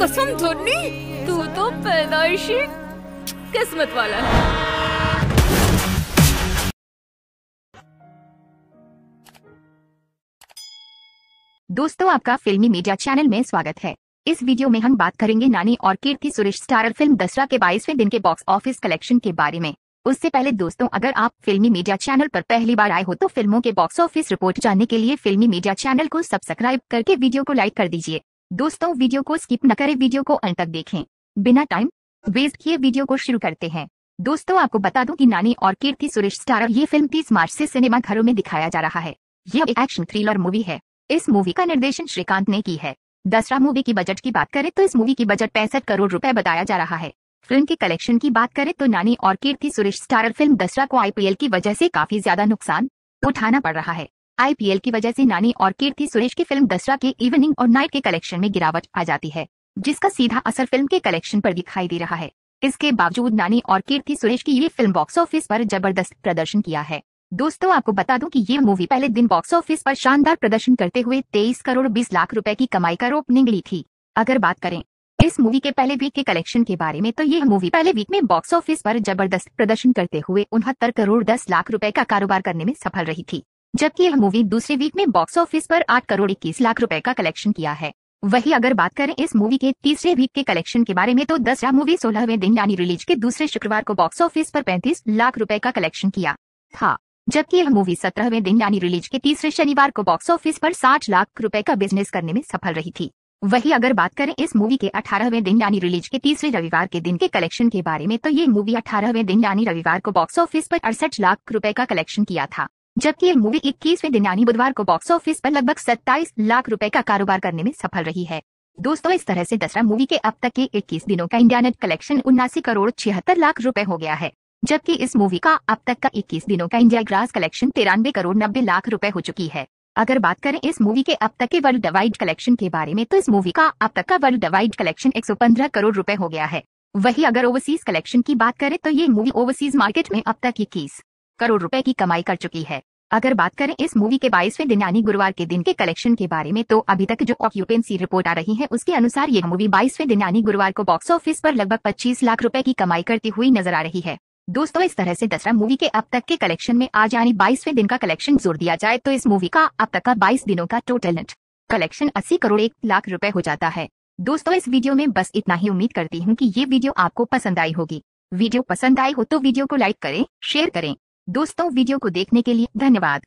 कसम धोनी तू तो पैदाइशी किस्मत वाला है दोस्तों आपका फिल्मी मीडिया चैनल में स्वागत है इस वीडियो में हम बात करेंगे नानी और कीर्ति सुरेश स्टारर फिल्म दसरा के बाईसवें दिन के बॉक्स ऑफिस कलेक्शन के बारे में उससे पहले दोस्तों अगर आप फिल्मी मीडिया चैनल पर पहली बार आए हो तो फिल्मों के बॉक्स ऑफिस रिपोर्ट जानने के लिए फिल्मी मीडिया चैनल को सब्सक्राइब करके वीडियो को लाइक कर दीजिए दोस्तों वीडियो को स्किप न करें वीडियो को अंत तक देखें बिना टाइम वेस्ट किए वीडियो को शुरू करते हैं दोस्तों आपको बता दूं कि नानी और कीर्ति सुरेश स्टारर ये फिल्म 30 मार्च से सिनेमा घरों में दिखाया जा रहा है यह एक एक्शन थ्रिलर मूवी है इस मूवी का निर्देशन श्रीकांत ने की है दसरा मूवी की बजट की बात करें तो इस मूवी की बजट पैंसठ करोड़ रूपए बताया जा रहा है फिल्म के कलेक्शन की बात करें तो नानी और कीर्ति सुरेश स्टारर फिल्म दसरा को आईपीएल की वजह ऐसी काफी ज्यादा नुकसान उठाना पड़ रहा है आईपीएल की वजह से नानी और कीर्ति सुरेश की फिल्म दसरा के इवनिंग और नाइट के कलेक्शन में गिरावट आ जाती है जिसका सीधा असर फिल्म के कलेक्शन पर दिखाई दे रहा है इसके बावजूद नानी और कीर्ति सुरेश की ये फिल्म बॉक्स ऑफिस पर जबरदस्त प्रदर्शन किया है दोस्तों आपको बता दूं कि ये मूवी पहले दिन बॉक्स ऑफिस पर शानदार प्रदर्शन करते हुए तेईस करोड़ बीस लाख रुपए की कमाई का रोप निगली थी अगर बात करें इस मूवी के पहले वीक के कलेक्शन के बारे में तो यह मूवी पहले वीक में बॉक्स ऑफिस पर जबरदस्त प्रदर्शन करते हुए उनहत्तर करोड़ दस लाख रुपए का कारोबार करने में सफल रही थी जबकि यह मूवी दूसरे वीक में बॉक्स ऑफिस पर आठ करोड़ इक्कीस लाख रुपए का कलेक्शन किया है वही अगर बात करें इस मूवी के तीसरे वीक के कलेक्शन के बारे में तो दसरा मूवी सोलहवें दिन यानी रिलीज के दूसरे शुक्रवार को बॉक्स ऑफिस पर 35 लाख रुपए का कलेक्शन किया था जबकि यह मूवी सत्रहवें दिन यानी रिलीज के तीसरे शनिवार को बॉक्स ऑफिस पर 60 लाख रुपए का बिजनेस करने में सफल रही थी वही अगर बात करें इस मूवी के अठारहवें दिन यानी रिलीज के तीसरे रविवार के दिन के कलेक्शन के बारे में तो ये मूवी अठारहवें दिन यानी रविवार को बॉक्स ऑफिस पर अड़सठ लाख रुपए का कलेक्शन किया था जबकि ये मूवी इक्कीसवें दिन यानी बुधवार को बॉक्स ऑफिस पर लगभग 27 लाख रुपए का कारोबार करने में सफल रही है दोस्तों इस तरह से दसरा मूवी के अब तक के 21 दिनों का इंडिया नेट कलेक्शन उन्नासी करोड़ छिहत्तर लाख रुपए हो गया है जबकि इस मूवी का अब तक का 21 दिनों का इंडिया ग्रास कलेक्शन तिरानवे करोड़ नब्बे लाख रुपए हो चुकी है अगर बात करें इस मूवी के अब तक के वर्ल्ड वाइड कलेक्शन के बारे में तो इस मूवी का अब तक का वर्ल्ड वाइड कलेक्शन एक करोड़ रुपए हो गया है वही अगर ओवरसीज कलेक्शन की बात करें तो ये मूवी ओवरसीज मार्केट में अब तक इक्कीस करोड़ रुपए की कमाई कर चुकी है अगर बात करें इस मूवी के बाईसवें दिन यानी गुरुवार के दिन के कलेक्शन के बारे में तो अभी तक जो ऑक्यूपेंसी रिपोर्ट आ रही है उसके अनुसार ये मूवी बाईसवें दिन यानी गुरुवार को बॉक्स ऑफिस पर लगभग 25 लाख रुपए की कमाई करती हुई नजर आ रही है दोस्तों इस तरह से दसरा मूवी के अब तक के कलेक्शन में आज यानी बाईसवें दिन का कलेक्शन जोर दिया जाए तो इस मूवी का अब तक का बाईस दिनों का टोटल नेट कलेक्शन अस्सी करोड़ एक लाख रूपए हो जाता है दोस्तों इस वीडियो में बस इतना ही उम्मीद करती हूँ की ये वीडियो आपको पसंद आई होगी वीडियो पसंद आई हो तो वीडियो को लाइक करें शेयर करें दोस्तों वीडियो को देखने के लिए धन्यवाद